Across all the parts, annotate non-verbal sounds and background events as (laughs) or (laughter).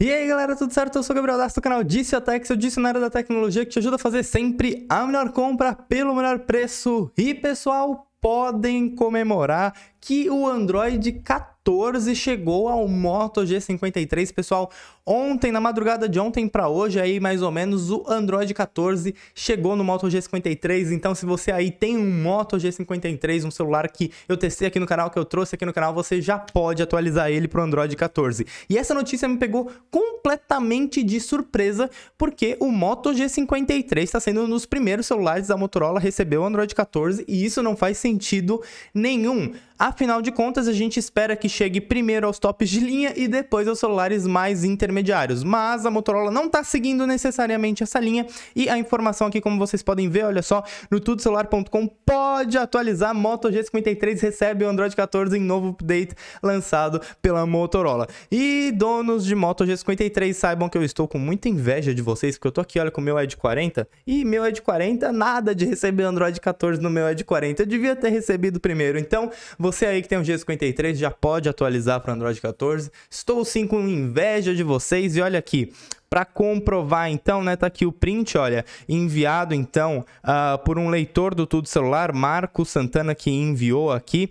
E aí galera, tudo certo? Eu sou o Gabriel Darcy do canal Disse a Tech, seu dicionário da tecnologia que te ajuda a fazer sempre a melhor compra pelo melhor preço. E pessoal, podem comemorar que o Android 14 14 chegou ao Moto G53, pessoal. Ontem, na madrugada de ontem para hoje, aí mais ou menos, o Android 14 chegou no Moto G53. Então, se você aí tem um Moto G53, um celular que eu testei aqui no canal, que eu trouxe aqui no canal, você já pode atualizar ele o Android 14. E essa notícia me pegou completamente de surpresa, porque o Moto G53 está sendo um dos primeiros celulares da Motorola a receber o Android 14 e isso não faz sentido nenhum. Afinal de contas, a gente espera que chegue primeiro aos tops de linha e depois aos celulares mais intermediários, mas a Motorola não está seguindo necessariamente essa linha e a informação aqui, como vocês podem ver, olha só, no tudocelular.com pode atualizar, Moto G53 recebe o Android 14 em novo update lançado pela Motorola. E donos de Moto G53, saibam que eu estou com muita inveja de vocês, porque eu tô aqui, olha, com o meu Edge 40 e meu Edge 40, nada de receber Android 14 no meu Edge 40, eu devia ter recebido primeiro, então... Você aí que tem um G53 já pode atualizar para Android 14. Estou sim com inveja de vocês e olha aqui, para comprovar, então, né, tá aqui o print, olha, enviado, então, uh, por um leitor do Tudo Celular, Marco Santana, que enviou aqui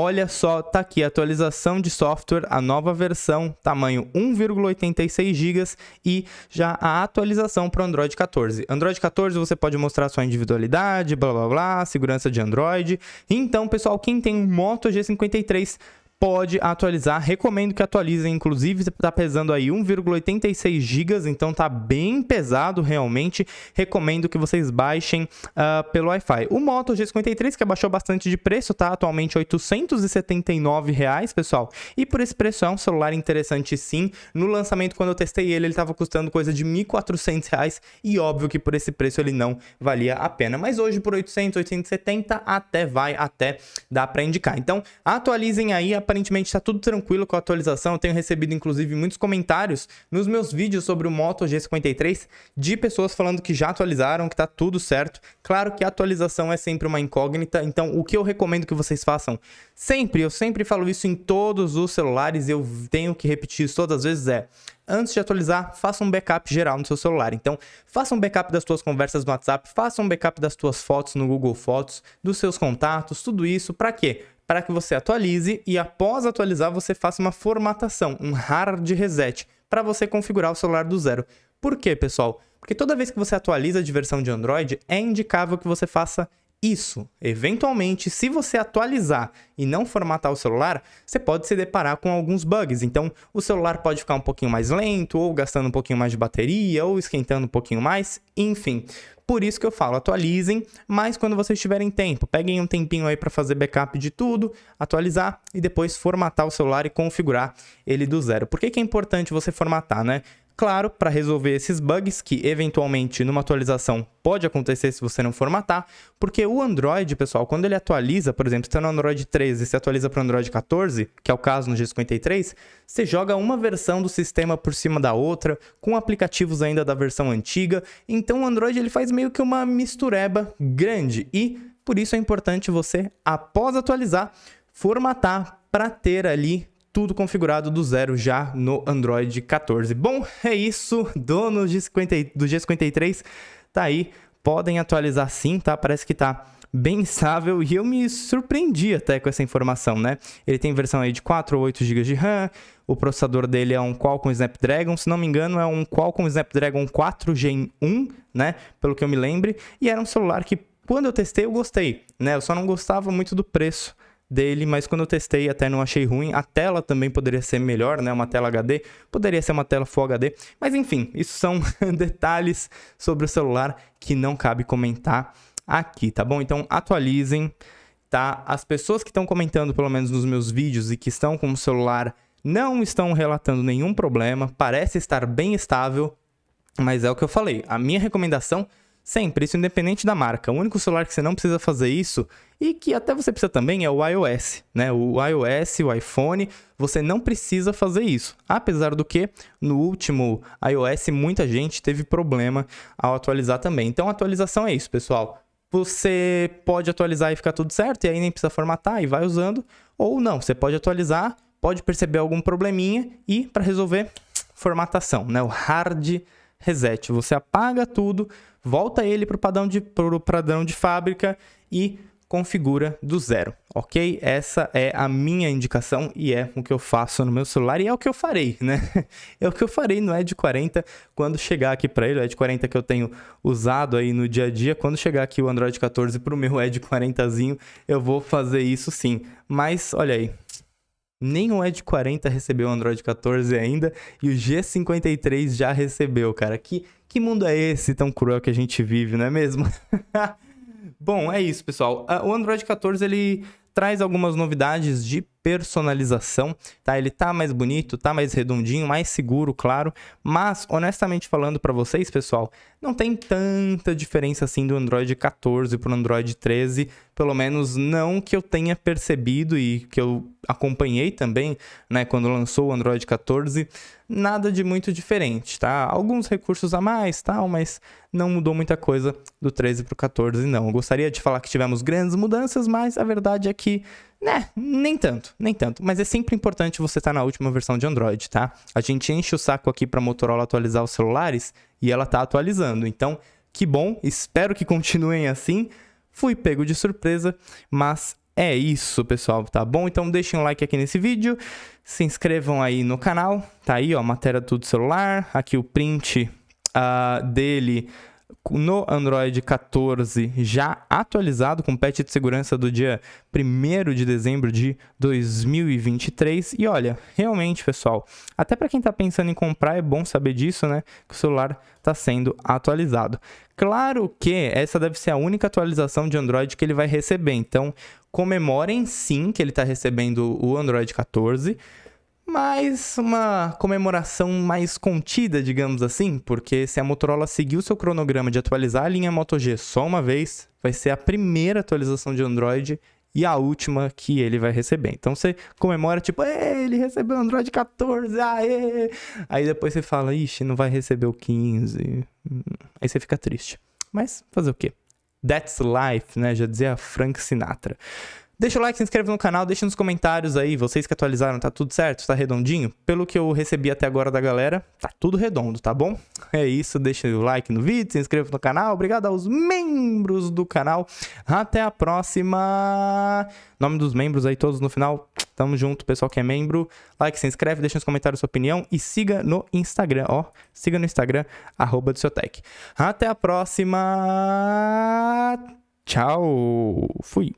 Olha só, tá aqui a atualização de software, a nova versão, tamanho 1,86 GB e já a atualização para Android 14. Android 14 você pode mostrar sua individualidade, blá blá blá, segurança de Android. Então, pessoal, quem tem um Moto G53 pode atualizar. Recomendo que atualizem, inclusive está pesando aí 1,86 GB, então está bem pesado realmente. Recomendo que vocês baixem uh, pelo Wi-Fi. O Moto G53 que abaixou bastante de preço, está atualmente R$ 879, reais, pessoal. E por esse preço é um celular interessante sim. No lançamento quando eu testei ele, ele estava custando coisa de R$ 1.400 reais, e óbvio que por esse preço ele não valia a pena. Mas hoje por 800, 870 até vai, até dá para indicar. Então, atualizem aí a aparentemente está tudo tranquilo com a atualização. Eu tenho recebido, inclusive, muitos comentários nos meus vídeos sobre o Moto G53 de pessoas falando que já atualizaram, que está tudo certo. Claro que a atualização é sempre uma incógnita, então o que eu recomendo que vocês façam sempre, eu sempre falo isso em todos os celulares, eu tenho que repetir isso todas as vezes, é antes de atualizar, faça um backup geral no seu celular. Então, faça um backup das suas conversas no WhatsApp, faça um backup das suas fotos no Google Fotos, dos seus contatos, tudo isso para quê? para que você atualize e após atualizar você faça uma formatação, um hard reset, para você configurar o celular do zero. Por quê, pessoal? Porque toda vez que você atualiza de versão de Android, é indicável que você faça isso. Eventualmente, se você atualizar e não formatar o celular, você pode se deparar com alguns bugs. Então, o celular pode ficar um pouquinho mais lento, ou gastando um pouquinho mais de bateria, ou esquentando um pouquinho mais, enfim. Por isso que eu falo, atualizem, mas quando vocês tiverem tempo, peguem um tempinho aí para fazer backup de tudo, atualizar e depois formatar o celular e configurar ele do zero. Por que, que é importante você formatar, né? Claro, para resolver esses bugs, que eventualmente numa atualização pode acontecer se você não formatar, porque o Android, pessoal, quando ele atualiza, por exemplo, está no Android 13 e se atualiza para o Android 14, que é o caso no G53, você joga uma versão do sistema por cima da outra, com aplicativos ainda da versão antiga, então o Android ele faz meio que uma mistureba grande e por isso é importante você, após atualizar, formatar para ter ali tudo configurado do zero já no Android 14. Bom, é isso, donos de 50, do G53, tá aí, podem atualizar sim, tá? Parece que tá bem estável e eu me surpreendi até com essa informação, né? Ele tem versão aí de 4 ou 8 GB de RAM, o processador dele é um Qualcomm Snapdragon, se não me engano é um Qualcomm Snapdragon 4 Gen 1, né? Pelo que eu me lembre, e era um celular que quando eu testei eu gostei, né? Eu só não gostava muito do preço, dele, mas quando eu testei até não achei ruim. A tela também poderia ser melhor, né? Uma tela HD, poderia ser uma tela Full HD, mas enfim, isso são (laughs) detalhes sobre o celular que não cabe comentar aqui, tá bom? Então atualizem, tá? As pessoas que estão comentando, pelo menos nos meus vídeos, e que estão com o celular não estão relatando nenhum problema, parece estar bem estável, mas é o que eu falei. A minha recomendação Sempre, isso independente da marca. O único celular que você não precisa fazer isso e que até você precisa também é o iOS, né? O iOS, o iPhone, você não precisa fazer isso. Apesar do que no último iOS muita gente teve problema ao atualizar também. Então a atualização é isso, pessoal. Você pode atualizar e ficar tudo certo e aí nem precisa formatar e vai usando, ou não, você pode atualizar, pode perceber algum probleminha e para resolver formatação, né? O hard reset. Você apaga tudo, volta ele para o padrão, de, padrão de fábrica e configura do zero, ok? Essa é a minha indicação e é o que eu faço no meu celular e é o que eu farei, né? (laughs) É o que eu farei no Edge 40 quando chegar aqui para ele, o Edge 40 que eu tenho usado aí no dia a dia, quando chegar aqui o Android 14 para o meu Edge 40zinho, eu vou fazer isso sim. Mas olha aí, nem o Edge 40 recebeu o Android 14 ainda e o G53 já recebeu, cara. Que, que mundo é esse tão cruel que a gente vive, não é mesmo? (laughs) Bom, é isso, pessoal. Ah, o Android 14 ele traz algumas novidades de personalização, tá? Ele tá mais bonito, tá mais redondinho, mais seguro, claro, mas honestamente falando para vocês, pessoal, não tem tanta diferença assim do Android 14 pro Android 13, pelo menos não que eu tenha percebido e que eu acompanhei também, né, quando lançou o Android 14, nada de muito diferente, tá? Alguns recursos a mais, tal, mas não mudou muita coisa do 13 pro 14 não. Eu gostaria de falar que tivemos grandes mudanças, mas a verdade é que né, nem tanto, nem tanto. Mas é sempre importante você estar tá na última versão de Android, tá? A gente enche o saco aqui para Motorola atualizar os celulares e ela tá atualizando. Então, que bom, espero que continuem assim. Fui pego de surpresa, mas é isso, pessoal, tá bom? Então deixem um like aqui nesse vídeo, se inscrevam aí no canal, tá aí, ó, matéria tudo celular, aqui o print uh, dele no Android 14 já atualizado com patch de segurança do dia 1 de dezembro de 2023. E olha, realmente, pessoal, até para quem está pensando em comprar é bom saber disso, né? Que o celular está sendo atualizado. Claro que essa deve ser a única atualização de Android que ele vai receber. Então, comemorem sim que ele está recebendo o Android 14 mas uma comemoração mais contida, digamos assim, porque se a Motorola seguir seu cronograma de atualizar a linha Moto G só uma vez, vai ser a primeira atualização de Android e a última que ele vai receber. Então você comemora, tipo, ele recebeu o Android 14, aê! Aí depois você fala, ixi, não vai receber o 15. Aí você fica triste. Mas fazer o quê? That's life, né? Já dizia Frank Sinatra. Deixa o like, se inscreve no canal, deixa nos comentários aí, vocês que atualizaram, tá tudo certo? Tá redondinho? Pelo que eu recebi até agora da galera, tá tudo redondo, tá bom? É isso, deixa o like no vídeo, se inscreva no canal, obrigado aos membros do canal. Até a próxima! Nome dos membros aí todos no final. Tamo junto, pessoal que é membro. Like, se inscreve, deixa nos comentários sua opinião e siga no Instagram, ó. Siga no Instagram, arroba tech. Até a próxima! Tchau! Fui!